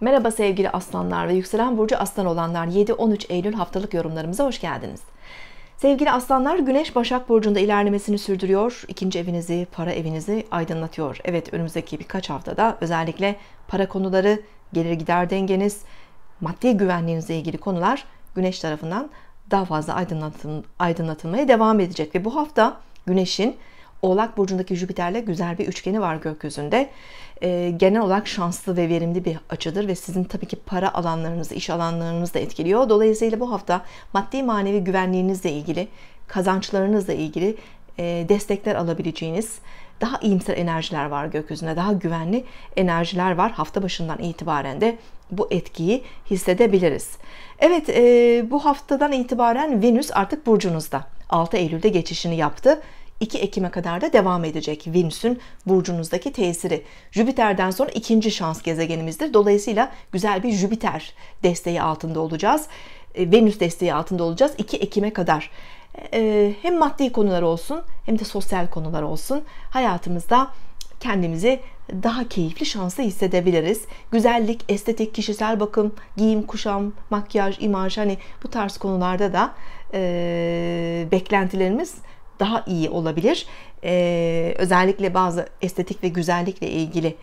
Merhaba sevgili aslanlar ve yükselen burcu aslan olanlar 7-13 Eylül haftalık yorumlarımıza hoş geldiniz. Sevgili aslanlar güneş başak burcunda ilerlemesini sürdürüyor. İkinci evinizi para evinizi aydınlatıyor. Evet önümüzdeki birkaç haftada özellikle para konuları gelir gider dengeniz maddi güvenliğinizle ilgili konular güneş tarafından daha fazla aydınlatılmaya devam edecek. Ve bu hafta güneşin Oğlak burcundaki Jüpiter'le güzel bir üçgeni var gökyüzünde. E, genel olarak şanslı ve verimli bir açıdır ve sizin tabii ki para alanlarınızı, iş alanlarınızı da etkiliyor. Dolayısıyla bu hafta maddi manevi güvenliğinizle ilgili, kazançlarınızla ilgili e, destekler alabileceğiniz daha iyimser enerjiler var gökyüzünde, daha güvenli enerjiler var. Hafta başından itibaren de bu etkiyi hissedebiliriz. Evet, e, bu haftadan itibaren Venüs artık burcunuzda. 6 Eylül'de geçişini yaptı 2 Ekim'e kadar da devam edecek Venüs'ün burcunuzdaki tesiri. Jüpiter'den sonra ikinci şans gezegenimizdir. Dolayısıyla güzel bir Jüpiter desteği altında olacağız. E, Venüs desteği altında olacağız 2 Ekim'e kadar. E, hem maddi konular olsun hem de sosyal konular olsun hayatımızda kendimizi daha keyifli, şanslı hissedebiliriz. Güzellik, estetik, kişisel bakım, giyim, kuşam, makyaj, imaj hani bu tarz konularda da e, beklentilerimiz daha iyi olabilir. Ee, özellikle bazı estetik ve güzellikle ilgili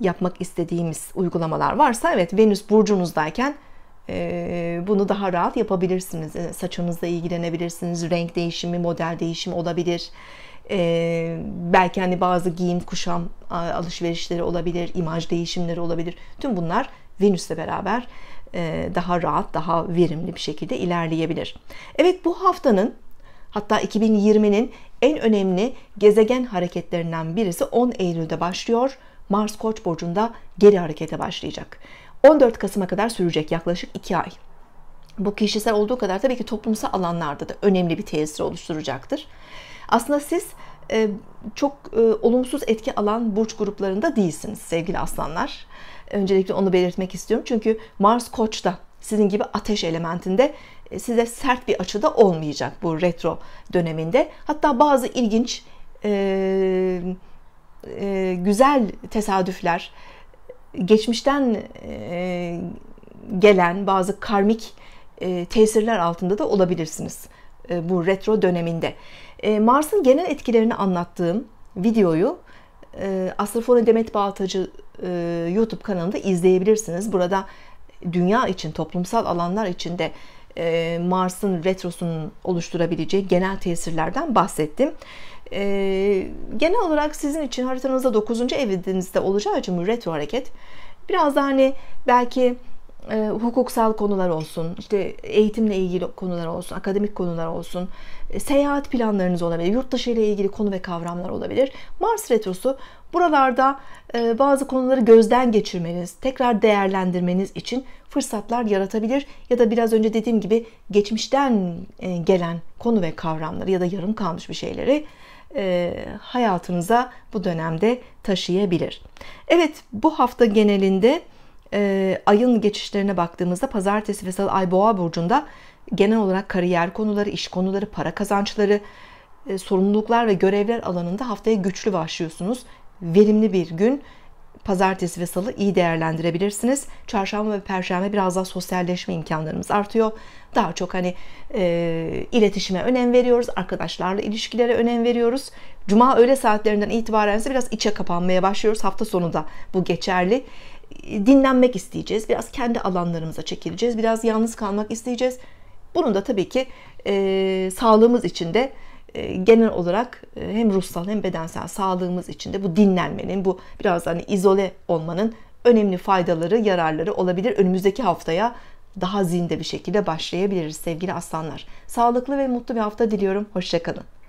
yapmak istediğimiz uygulamalar varsa evet Venüs burcunuzdayken e, bunu daha rahat yapabilirsiniz. E, saçınızla ilgilenebilirsiniz. Renk değişimi, model değişimi olabilir. E, belki hani bazı giyim, kuşam alışverişleri olabilir, imaj değişimleri olabilir. Tüm bunlar Venüs'le beraber e, daha rahat, daha verimli bir şekilde ilerleyebilir. Evet bu haftanın Hatta 2020'nin en önemli gezegen hareketlerinden birisi 10 Eylül'de başlıyor. Mars Koç burcunda geri harekete başlayacak. 14 Kasım'a kadar sürecek yaklaşık 2 ay. Bu kişisel olduğu kadar tabii ki toplumsal alanlarda da önemli bir tesir oluşturacaktır. Aslında siz e, çok e, olumsuz etki alan burç gruplarında değilsiniz sevgili aslanlar. Öncelikle onu belirtmek istiyorum. Çünkü Mars Koç'ta sizin gibi ateş elementinde e, size sert bir açıda olmayacak bu retro döneminde. Hatta bazı ilginç e, e, güzel tesadüfler, geçmişten e, gelen bazı karmik e, tesirler altında da olabilirsiniz e, bu retro döneminde. E, Mars'ın genel etkilerini anlattığım videoyu e, Astrofoni Demet Bağatacı e, YouTube kanalında izleyebilirsiniz. Burada dünya için, toplumsal alanlar içinde e, Mars'ın retrosunun oluşturabileceği genel tesirlerden bahsettim. E, genel olarak sizin için haritanızda 9. evinizde olacağı için bu retro hareket biraz da hani belki e, hukuksal konular olsun, işte eğitimle ilgili konular olsun, akademik konular olsun, e, seyahat planlarınız olabilir, yurt dışı ile ilgili konu ve kavramlar olabilir. Mars retrosu buralarda e, bazı konuları gözden geçirmeniz, tekrar değerlendirmeniz için fırsatlar yaratabilir ya da biraz önce dediğim gibi geçmişten e, gelen konu ve kavramları ya da yarım kalmış bir şeyleri e, hayatınıza bu dönemde taşıyabilir. Evet, bu hafta genelinde e, ayın geçişlerine baktığımızda pazartesi ve salı ay boğa burcunda genel olarak kariyer konuları, iş konuları, para kazançları, e, sorumluluklar ve görevler alanında haftaya güçlü başlıyorsunuz. Verimli bir gün. Pazartesi ve salı iyi değerlendirebilirsiniz. Çarşamba ve perşembe biraz daha sosyalleşme imkanlarımız artıyor. Daha çok hani e, iletişime önem veriyoruz. Arkadaşlarla ilişkilere önem veriyoruz. Cuma öğle saatlerinden itibaren ise biraz içe kapanmaya başlıyoruz. Hafta sonu da bu geçerli dinlenmek isteyeceğiz. Biraz kendi alanlarımıza çekileceğiz. Biraz yalnız kalmak isteyeceğiz. Bunun da tabii ki e, sağlığımız için de e, genel olarak e, hem ruhsal hem bedensel sağlığımız için de bu dinlenmenin, bu biraz hani izole olmanın önemli faydaları, yararları olabilir. Önümüzdeki haftaya daha zinde bir şekilde başlayabiliriz sevgili aslanlar. Sağlıklı ve mutlu bir hafta diliyorum. Hoşçakalın.